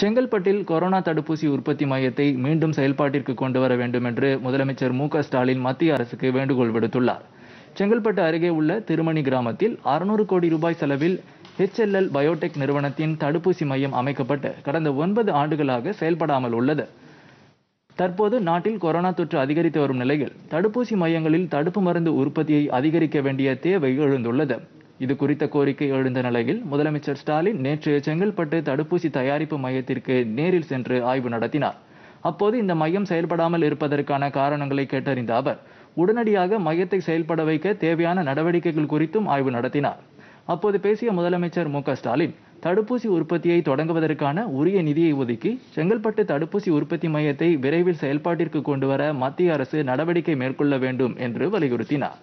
செங்கல்பட்டில் கொரோனா தடுப்பூசி உற்பத்தி மையத்தை மீண்டும் செயல்பாட்டிற்கு கொண்டு வர வேண்டும் என்று முதலமைச்சர் மு ஸ்டாலின் மத்திய அரசுக்கு வேண்டுகோள் விடுத்துள்ளார் செங்கல்பட்டு அருகே உள்ள திருமணி கிராமத்தில் அறுநூறு கோடி ரூபாய் செலவில் ஹெச்எல்எல் பயோடெக் நிறுவனத்தின் தடுப்பூசி மையம் அமைக்கப்பட்டு கடந்த ஒன்பது ஆண்டுகளாக செயல்படாமல் உள்ளது தற்போது நாட்டில் கொரோனா தொற்று அதிகரித்து வரும் நிலையில் தடுப்பூசி மையங்களில் தடுப்பு மருந்து உற்பத்தியை அதிகரிக்க வேண்டிய தேவை எழுந்துள்ளது இது குறித்த கோரிக்கை எழுந்த நிலையில் முதலமைச்சர் ஸ்டாலின் நேற்று செங்கல்பட்டு தடுப்பூசி தயாரிப்பு மையத்திற்கு நேரில் சென்று ஆய்வு நடத்தினார் அப்போது இந்த மையம் செயல்படாமல் இருப்பதற்கான காரணங்களை கேட்டறிந்த அவர் உடனடியாக மையத்தை செயல்பட வைக்க தேவையான நடவடிக்கைகள் குறித்தும் ஆய்வு நடத்தினார் அப்போது பேசிய முதலமைச்சர் மு ஸ்டாலின் தடுப்பூசி உற்பத்தியை தொடங்குவதற்கான உரிய நிதியை ஒதுக்கி செங்கல்பட்டு தடுப்பூசி உற்பத்தி மையத்தை விரைவில் செயல்பாட்டிற்கு கொண்டுவர மத்திய அரசு நடவடிக்கை மேற்கொள்ள வேண்டும் என்று வலியுறுத்தினார்